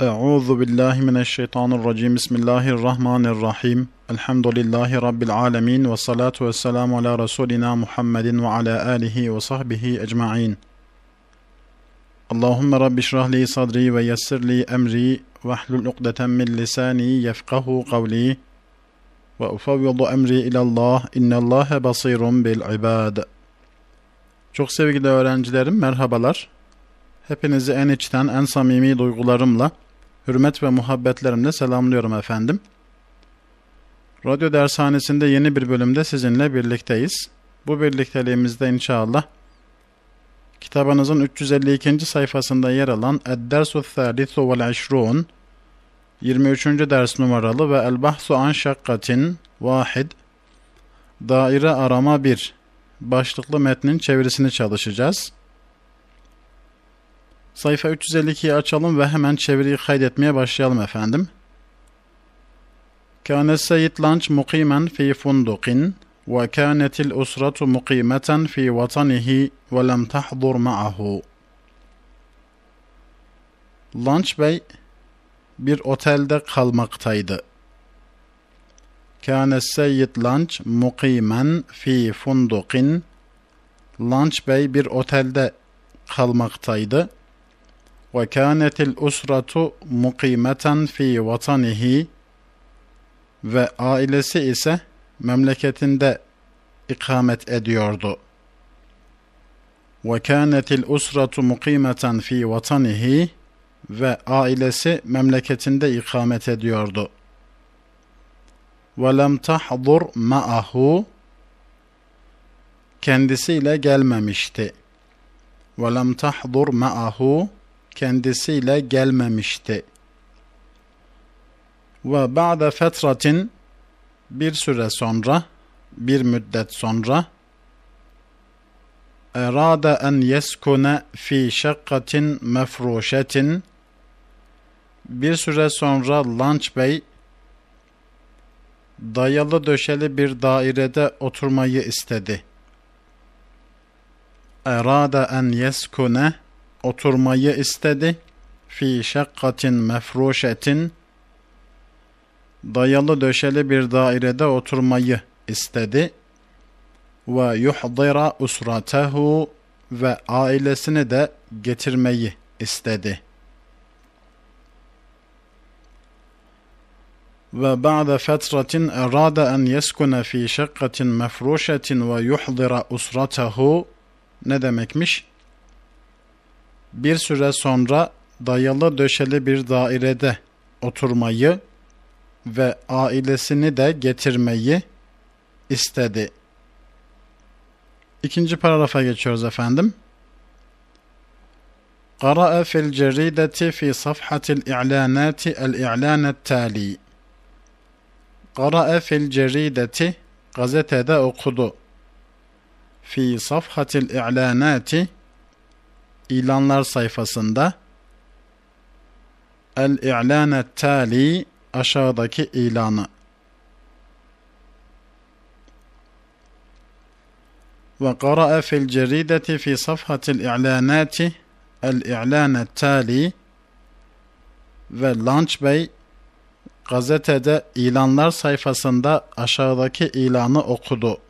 Euzu billahi mineşşeytanirracim. Bismillahirrahmanirrahim. Elhamdülillahi rabbil alamin ve salatu vesselamu ala resulina Muhammedin ve ala alihi ve sahbihi ecmaîn. Allahumme rabbi şrah li sadri ve yessir li emri ve hlul ukdeten min lisani yefkahu kavli ve ufavvidu emri ila Allah. İnallaha bil ibad. Çok sevgili öğrencilerim merhabalar. Hepinizi en içten en samimi duygularımla hürmet ve muhabbetlerimle selamlıyorum efendim. Radyo dershanesinde yeni bir bölümde sizinle birlikteyiz. Bu birlikteliğimizde inşallah kitabınızın 352. sayfasında yer alan Eddersu Thalithu vel Eşrun 23. ders numaralı ve El Bahsu an Şakkatin Vahid Daire Arama 1 başlıklı metnin çevirisini çalışacağız. Sayfa 352'yi açalım ve hemen çeviriyi kaydetmeye başlayalım efendim. Kâne Seyyid Lanç mukimen fi fundukin ve kânetil usratu mukimeten fi vatanihi ve lem tahdur ma'ahu. Lanç Bey bir otelde kalmaktaydı. Kâne Seyyid Lanç mukimen fi fundukin. Lanç Bey bir otelde kalmaktaydı. وَكَانَتِ الْاُسْرَةُ مُقِيمَةً fi وَطَنِهِ Ve ailesi ise memleketinde ikamet ediyordu. وَكَانَتِ الْاُسْرَةُ مُقِيمَةً fi وَطَنِهِ Ve ailesi memleketinde ikamet ediyordu. وَلَمْ تَحْضُرْ مَأَهُ Kendisiyle gelmemişti. وَلَمْ تَحْضُرْ مَأَهُ kendisiyle gelmemişti. Ve ba'de fetratin bir süre sonra, bir müddet sonra erade en yeskune fi şakkatin mefruşetin bir süre sonra lunch Bey dayalı döşeli bir dairede oturmayı istedi. Erade en yeskune oturmayı istedi. Fi şakkatin mefruşetin dayalı döşeli bir dairede oturmayı istedi. Ve yuhdira usratehu ve ailesini de getirmeyi istedi. Ve ba'de fetratin erade en yeskune fi şakkatin mefruşetin ve yuhdira usratehu ne demekmiş? bir süre sonra dayalı döşeli bir dairede oturmayı ve ailesini de getirmeyi istedi. İkinci paragrafa geçiyoruz efendim. قرأ في الجريدة في صفحة الإعلانات الإعلان التالي قرأ في الجريدة gazetede okudu. في صفحة الإعلانات ilanlar sayfasında El İ'lâne tâli aşağıdaki ilanı ve kara'a fil cerideti fi safhatil i'lanati el i'lane tali ve Lanç Bey gazetede ilanlar sayfasında aşağıdaki ilanı okudu.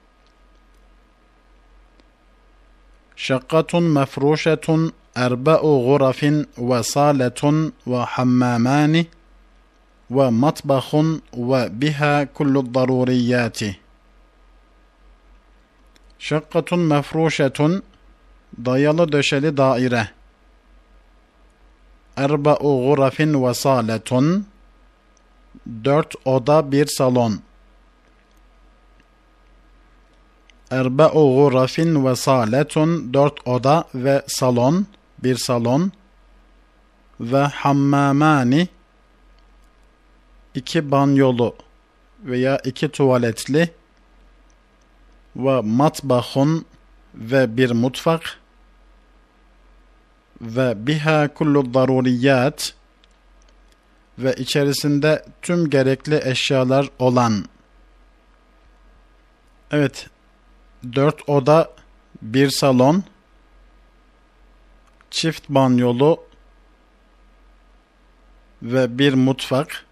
شقة مفروشة أربع غرف وصالة وحمامان ومطبخ وبها كل الضروريات شقة مفروشة dayalı döşeli daire Erba'u gurafin ve saletun Dört oda bir salon Erba'u gurafin ve saletun dört oda ve salon bir salon ve hammamani iki banyolu veya iki tuvaletli ve matbahun ve bir mutfak ve biha kullu daruriyat ve içerisinde tüm gerekli eşyalar olan. Evet, 4 oda, 1 salon, çift banyolu ve bir mutfak.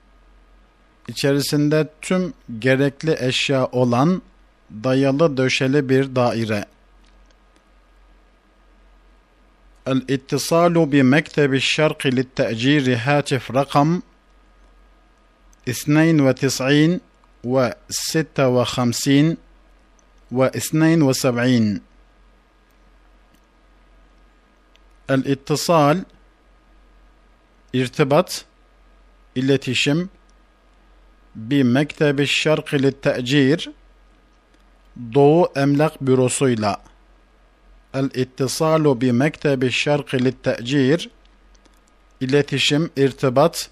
İçerisinde tüm gerekli eşya olan dayalı döşeli bir daire. الاتصال بمكتب الشرق للتأجير هاتف رقم 92 ve 56 واثنين وسبعين الاتصال ارتباط iletişim بمكتب الشرق للتأجير Doğu Emlak Bürosu'yla El-ittisalu bi mektebi şerqi İletişim, irtibat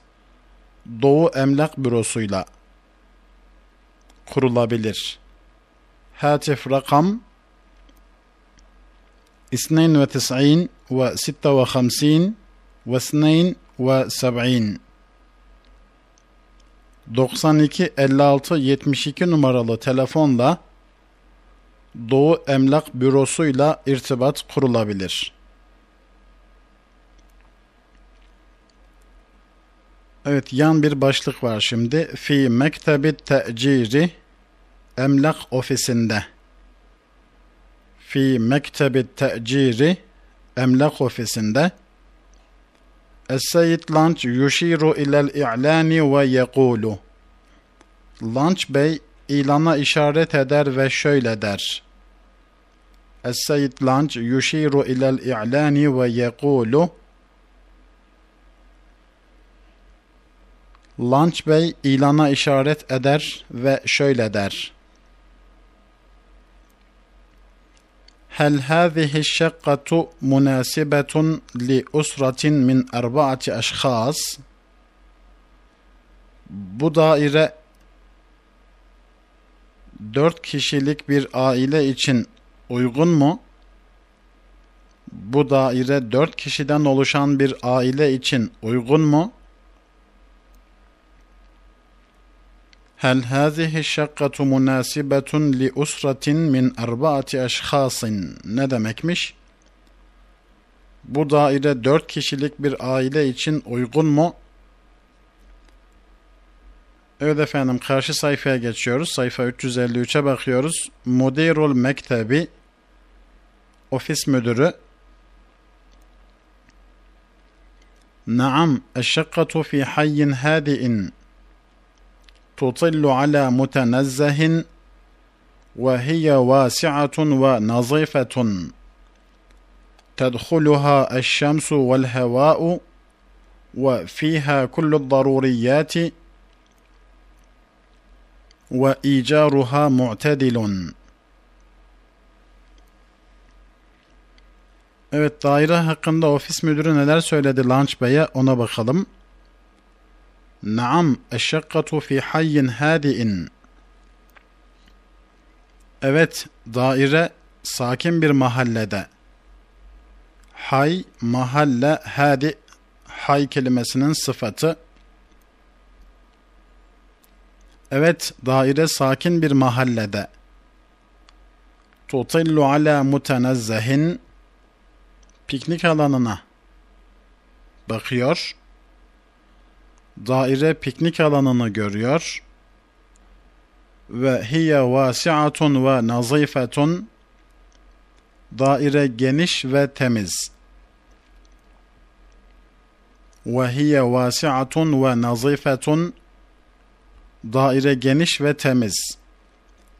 Doğu Emlak Bürosu'yla kurulabilir. هاتف رقم اثنين وتسعين وستة وخمسين واثنين 92 56 72 numaralı telefonla Doğu Emlak Bürosu'yla irtibat kurulabilir. Evet yan bir başlık var şimdi. Fi mektebi te'ciri emlak ofisinde fi mektebi te'ciri emlak ofisinde Es-Seyyid Lanç yuşiru ilel i'lani ve yekulu Lanç Bey ilana işaret eder ve şöyle der. Es-Seyyid Lanç yuşiru ilel i'lani ve yekulu Lanç Bey ilana işaret eder ve şöyle der. هل هذه الشقة مناسبة لأسرة من أربعة أشخاص؟ Bu daire dört kişilik bir aile için uygun mu? Bu daire dört kişiden oluşan bir aile için uygun mu? هل هذه الشقة مناسبة لأسرة من أربعة أشخاص ne demekmiş? Bu daire dört kişilik bir aile için uygun mu? Evet efendim karşı sayfaya geçiyoruz. Sayfa 353'e bakıyoruz. Mudirul Mektebi Ofis Müdürü Naam, eşşakkatu fi hayyin hadi'in تطل على متنزه وهي واسعة ونظيفة تدخلها الشمس والهواء وفيها كل الضروريات وإيجارها معتدل Evet daire hakkında ofis müdürü neler söyledi Lanç Bey'e ona bakalım. Naam, eşşakkatu fi hayyin hadi'in. Evet, daire sakin bir mahallede. Hay, mahalle, hadi, hay kelimesinin sıfatı. Evet, daire sakin bir mahallede. Tutillu ala mutenezzehin. Piknik alanına bakıyor daire piknik alanını görüyor. Ve hiye vasi'atun ve nazifetun daire geniş ve temiz. Ve hiye vasi'atun ve nazifetun daire geniş ve temiz.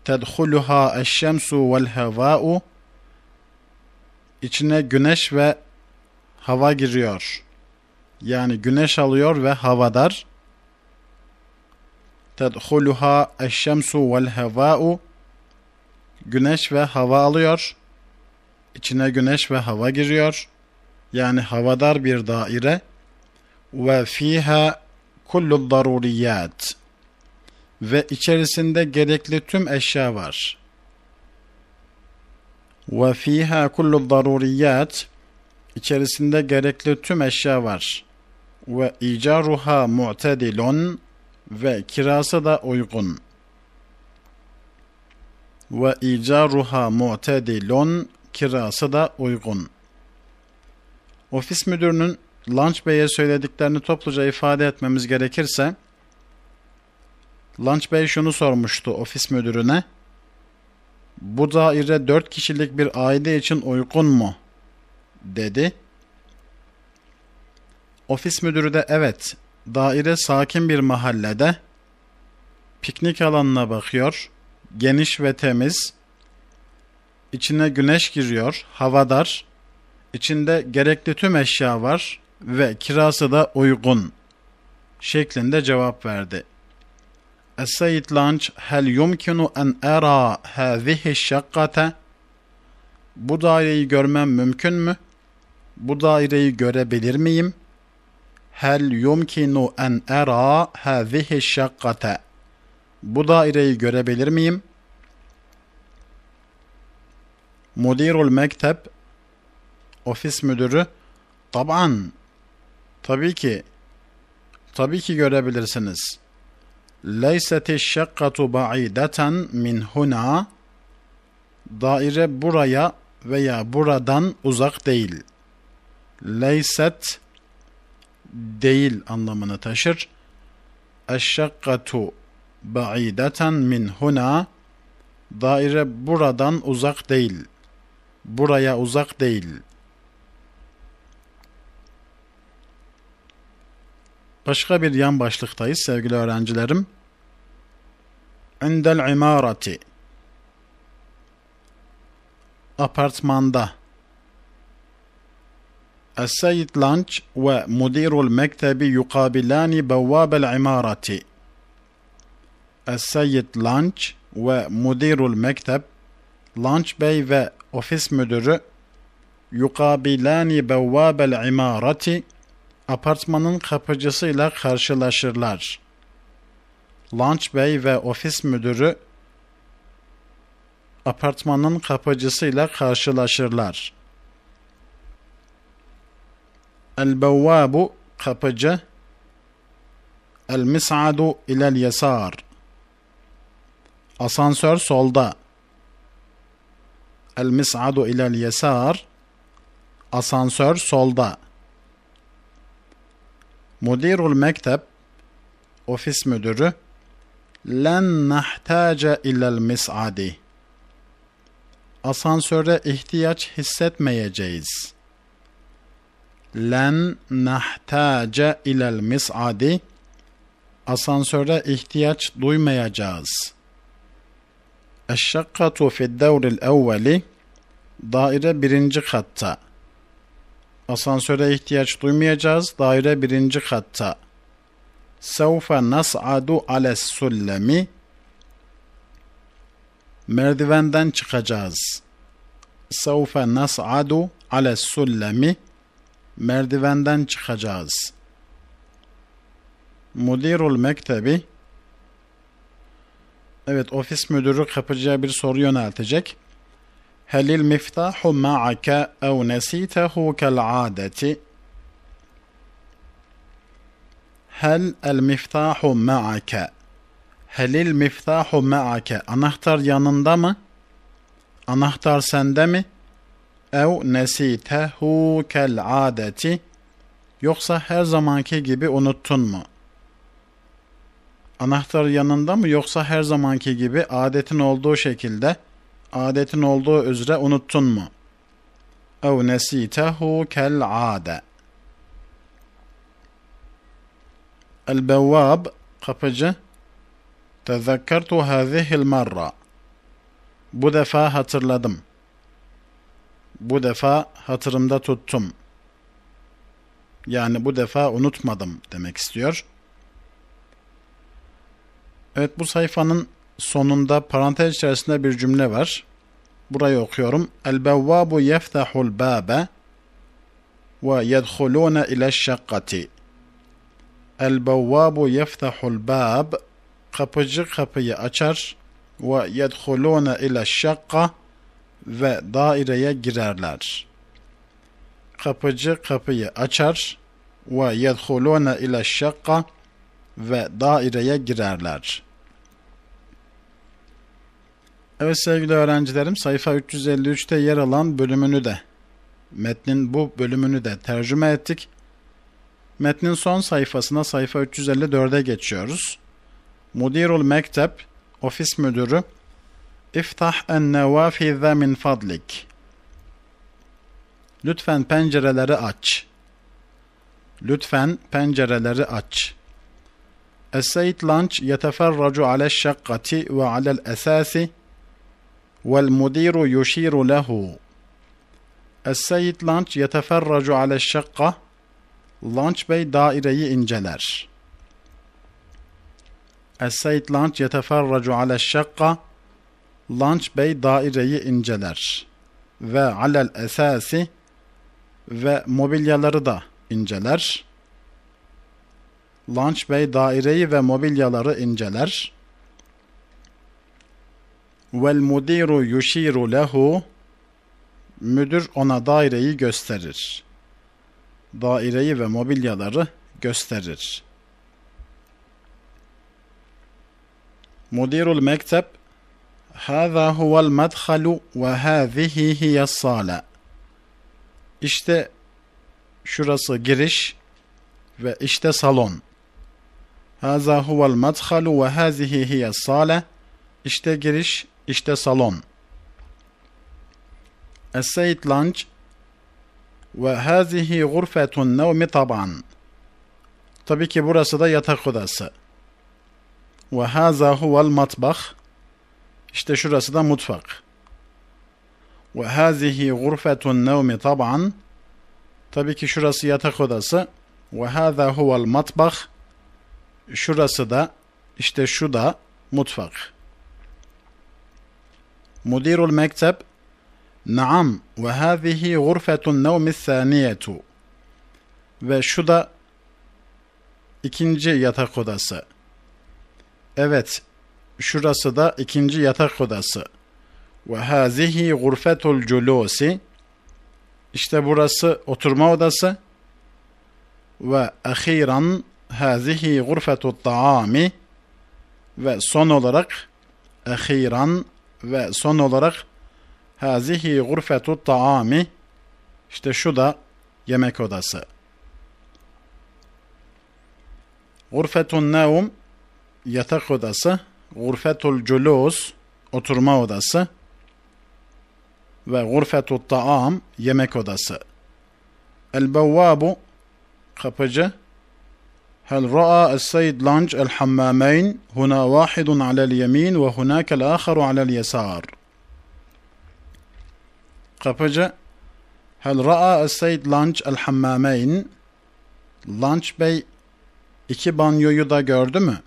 Tedhuluha eşşemsu vel heva'u içine güneş ve hava giriyor.'' yani güneş alıyor ve havadar. Tedhuluha eşşemsu vel heva'u Güneş ve hava alıyor. İçine güneş ve hava giriyor. Yani havadar bir daire. Ve fiha kullu daruriyat ve içerisinde gerekli tüm eşya var. Ve fiha kullu daruriyat içerisinde gerekli tüm eşya var ve icaruha mu'tedilun ve kirası da uygun. Ve icaruha mu'tedilun kirası da uygun. Ofis müdürünün Lanç Bey'e söylediklerini topluca ifade etmemiz gerekirse, Lanç Bey şunu sormuştu ofis müdürüne. Bu daire dört kişilik bir aile için uygun mu? dedi. Ofis müdürü de evet, daire sakin bir mahallede, piknik alanına bakıyor, geniş ve temiz, İçine güneş giriyor, havadar. İçinde gerekli tüm eşya var ve kirası da uygun şeklinde cevap verdi. السيد لانش هل يمكن أن أرى هذه الشقة؟ Bu daireyi görmem mümkün mü? Bu daireyi görebilir miyim? Hel yumkinu en era hazihi şakkate. Bu daireyi görebilir miyim? Mudirul mektep ofis müdürü taban tabii ki tabii ki görebilirsiniz. Leyseti şakkatu ba'ideten min huna daire buraya veya buradan uzak değil. Leyset değil anlamını taşır. Eşşakkatu ba'ideten min huna daire buradan uzak değil. Buraya uzak değil. Başka bir yan başlıktayız sevgili öğrencilerim. Endel imarati Apartmanda السيد لانش ومدير المكتب يقابلان بواب العمارة السيد لانش ومدير المكتب لانش بي ve ofis müdürü yukabilani bevvabel imarati apartmanın kapıcısıyla karşılaşırlar. Lunch Bey ve ofis müdürü apartmanın kapıcısıyla karşılaşırlar. El-Bevvabu kapıcı. El-Mis'adu ilel yesar. Asansör solda. El-Mis'adu ilel yesar. Asansör solda. Mudirul mektep. Ofis müdürü. Len nahtace ilel mis'adi. Asansöre ihtiyaç hissetmeyeceğiz.'' len nahtace ilel mis'adi asansöre ihtiyaç duymayacağız. Eşşakkatu fiddevril evveli daire birinci katta. Asansöre ihtiyaç duymayacağız. Daire birinci katta. Sevfe nas'adu ales sullemi merdivenden çıkacağız. Sevfe nas'adu ales sullemi merdivenden çıkacağız. Müdirul mektebi Evet ofis müdürü kapıcıya bir soru yöneltecek. Helil miftahu ma'ake ev nesitehu kel adeti Hel el miftahu ma'ake Helil miftahu ma'ake Anahtar yanında mı? Anahtar sende mi? ev nesitehu kel adeti yoksa her zamanki gibi unuttun mu? Anahtar yanında mı yoksa her zamanki gibi adetin olduğu şekilde adetin olduğu üzere unuttun mu? Ev nesitehu kel ade. El-Bevvab kapıcı Tezekkertu hazihil marra. Bu defa hatırladım.'' Bu defa hatırımda tuttum. Yani bu defa unutmadım demek istiyor. Evet bu sayfanın sonunda parantez içerisinde bir cümle var. Burayı okuyorum. El bevvabu yeftahul babe ve yedhulune ile şakkati. El bevvabu yeftahul bab kapıcı kapıyı açar ve yedhulune ile şakka ve daireye girerler. Kapıcı kapıyı açar ve yedhulune ile şakka ve daireye girerler. Evet sevgili öğrencilerim sayfa 353'te yer alan bölümünü de metnin bu bölümünü de tercüme ettik. Metnin son sayfasına sayfa 354'e geçiyoruz. Mudirul Mektep, ofis müdürü افتح النوافذ من فضلك لطفاً pencereleri aç. لطفاً pencereleri aç. السيد لانش يتفرج على الشقة وعلى الأساس والمدير يشير له السيد لانش يتفرج على الشقة لانش بي دائري إنجلر السيد لانش يتفرج على الشقة Lanç Bey daireyi inceler ve alel esasi ve mobilyaları da inceler. Lanç Bey daireyi ve mobilyaları inceler. Vel mudiru yushiru lehu Müdür ona daireyi gösterir. Daireyi ve mobilyaları gösterir. Mudirul mektep هذا هو المدخل وهذه هي الصالة. İşte şurası giriş ve işte salon. هذا هو المدخل وهذه هي الصالة. İşte giriş, işte salon. السيد لانج وهذه غرفة النوم طبعا. Tabii ki burası da yatak odası. وهذا هو المطبخ. İşte şurası da mutfak. Ve hazihi gurfetun nevmi taban. Tabii ki şurası yatak odası. Ve hâzâ huvel matbah. Şurası da, işte şu da mutfak. Müdirul mektep. Naam ve hâzihi gurfetun nevmi sâniyetu. Ve şu da ikinci yatak odası. Evet, Şurası da ikinci yatak odası. Ve hazihi gurfetul culusi. İşte burası oturma odası. Ve ahiran hazihi gurfetut taami. Ve son olarak ahiran ve son olarak hazihi gurfetut taami. İşte şu da yemek odası. Gurfetun nevm yatak odası Gurfetul Culus oturma odası ve Gurfetul Taam yemek odası. El Bevvabu kapıcı هل رأى السيد Huna, الحمامين هنا واحد ve, اليمين وهناك الآخر على اليسار Kapıcı Hal ra'a Seyd Lanç el Hammameyn Lanç Bey iki banyoyu da gördü mü?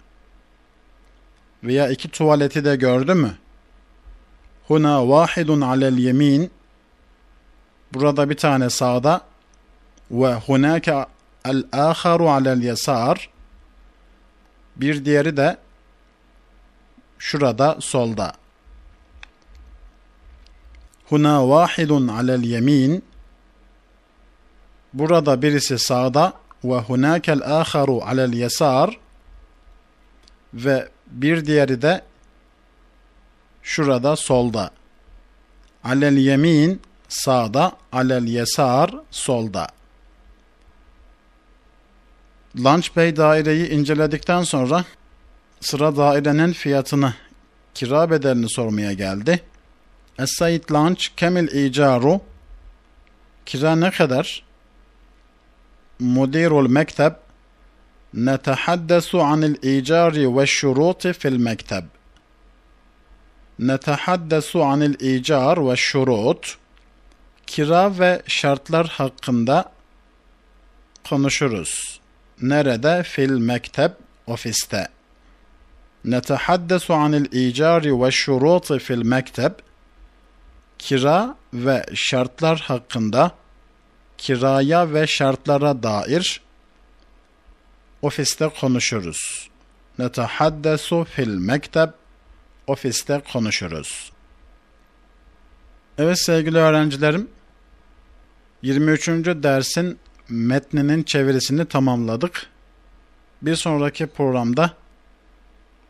veya iki tuvaleti de gördü mü? Huna vahidun alel yemin. Burada bir tane sağda ve hunake el aharu alel yasar. Bir diğeri de şurada solda. Huna vahidun alel yemin. Burada birisi sağda ve hunakel aharu alel yasar ve bir diğeri de şurada solda. Alel yemin sağda, alel yesar solda. Lunch Bay daireyi inceledikten sonra sıra dairenin fiyatını, kira bedelini sormaya geldi. Es-Said Lunch Kemil İcaru Kira ne kadar? Mudirul Mektep نتحدث عن الإيجار والشروط في المكتب نتحدث عن الإيجار والشروط kira ve şartlar hakkında konuşuruz. Nerede? Fil mektep, ofiste. Netehaddesu anil icari ve şuruti fil mektep. Kira ve şartlar hakkında, kiraya ve şartlara dair ofiste konuşuruz. Netahaddesu fil mektep ofiste konuşuruz. Evet sevgili öğrencilerim, 23. dersin metninin çevirisini tamamladık. Bir sonraki programda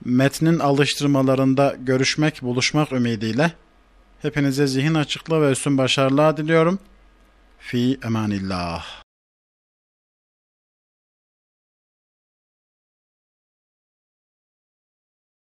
metnin alıştırmalarında görüşmek, buluşmak ümidiyle hepinize zihin açıklığı ve üstün başarılar diliyorum. Fi emanillah.